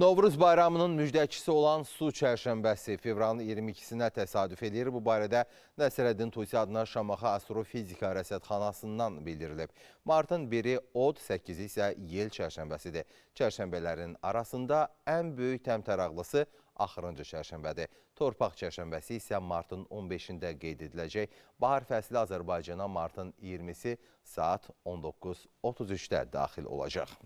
Novruz bayramının müjdəçisi olan su çərşənbəsi fevralın 22-sinə təsadüf edir. Bu barədə Nəsrəddin Tuysi adına Şamaxa Astrofizika Rəsədxanasından bildirilib. Martın 1-i od, 8-i isə yel çərşənbəsidir. Çərşənbələrin arasında ən böyük təmtəraqlısı axırıncı çərşənbədir. Torpaq çərşənbəsi isə martın 15-də qeyd ediləcək. Bahar fəsli Azərbaycana martın 20-si saat 19.33-də daxil olacaq.